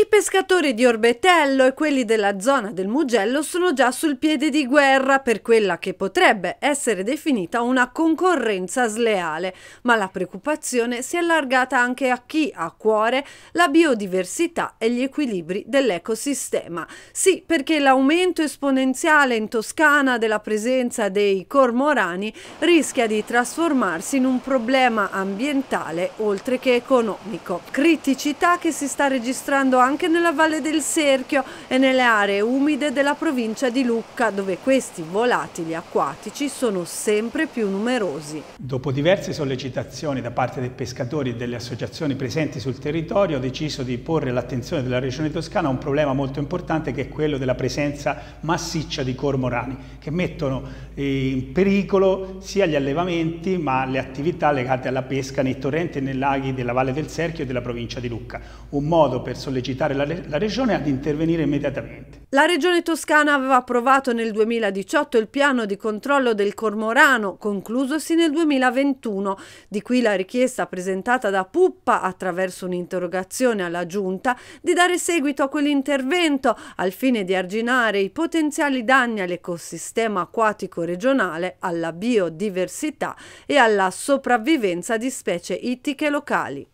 I pescatori di Orbetello e quelli della zona del Mugello sono già sul piede di guerra per quella che potrebbe essere definita una concorrenza sleale, ma la preoccupazione si è allargata anche a chi ha a cuore la biodiversità e gli equilibri dell'ecosistema. Sì, perché l'aumento esponenziale in Toscana della presenza dei cormorani rischia di trasformarsi in un problema ambientale oltre che economico. Criticità che si sta registrando anche anche nella Valle del Serchio e nelle aree umide della provincia di Lucca, dove questi volatili acquatici sono sempre più numerosi. Dopo diverse sollecitazioni da parte dei pescatori e delle associazioni presenti sul territorio, ho deciso di porre l'attenzione della Regione Toscana a un problema molto importante che è quello della presenza massiccia di cormorani, che mettono in pericolo sia gli allevamenti ma le attività legate alla pesca nei torrenti e nei laghi della Valle del Serchio e della provincia di Lucca. Un modo per sollecitare sollecitare la, la Regione ad intervenire immediatamente. La Regione Toscana aveva approvato nel 2018 il piano di controllo del cormorano, conclusosi nel 2021. Di qui la richiesta presentata da Puppa attraverso un'interrogazione alla Giunta di dare seguito a quell'intervento al fine di arginare i potenziali danni all'ecosistema acquatico regionale, alla biodiversità e alla sopravvivenza di specie ittiche locali.